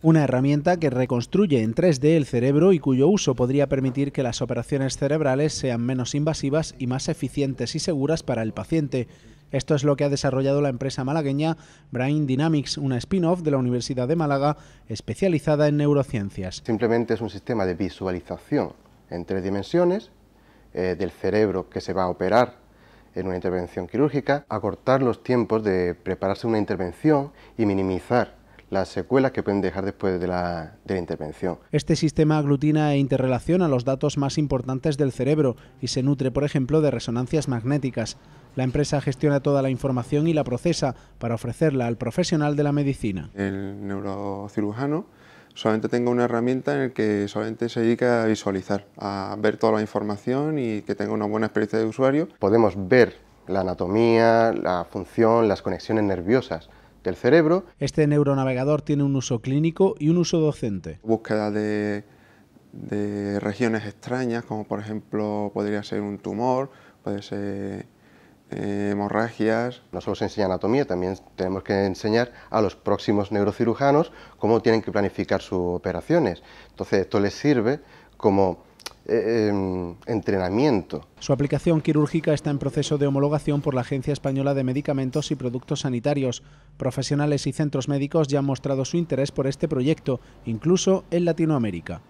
Una herramienta que reconstruye en 3D el cerebro y cuyo uso podría permitir que las operaciones cerebrales sean menos invasivas y más eficientes y seguras para el paciente. Esto es lo que ha desarrollado la empresa malagueña Brain Dynamics, una spin-off de la Universidad de Málaga especializada en neurociencias. Simplemente es un sistema de visualización en tres dimensiones eh, del cerebro que se va a operar en una intervención quirúrgica, acortar los tiempos de prepararse una intervención y minimizar las secuelas que pueden dejar después de la, intervención. Este sistema aglutina e interrelaciona los datos más importantes del cerebro y se nutre, por ejemplo, de resonancias magnéticas. La empresa gestiona toda la información y la procesa para ofrecerla al profesional de la medicina. El neurocirujano solamente tenga una herramienta en la que solamente se dedica a visualizar, a ver toda la información y que tenga una buena experiencia de usuario. Podemos ver la anatomía, la función, las conexiones nerviosas del cerebro. Este neuronavegador tiene un uso clínico y un uso docente. Búsqueda de, regiones extrañas, como por ejemplo podría ser un tumor, puede ser eh, hemorragias. No solo se enseña anatomía, también tenemos que enseñar a los próximos neurocirujanos cómo tienen que planificar sus operaciones. Entonces esto les sirve como eh, em, entrenamiento. Su aplicación quirúrgica está en proceso de homologación por la Agencia Española de Medicamentos y Productos Sanitarios. Profesionales y centros médicos ya han mostrado su interés por este proyecto, incluso en Latinoamérica.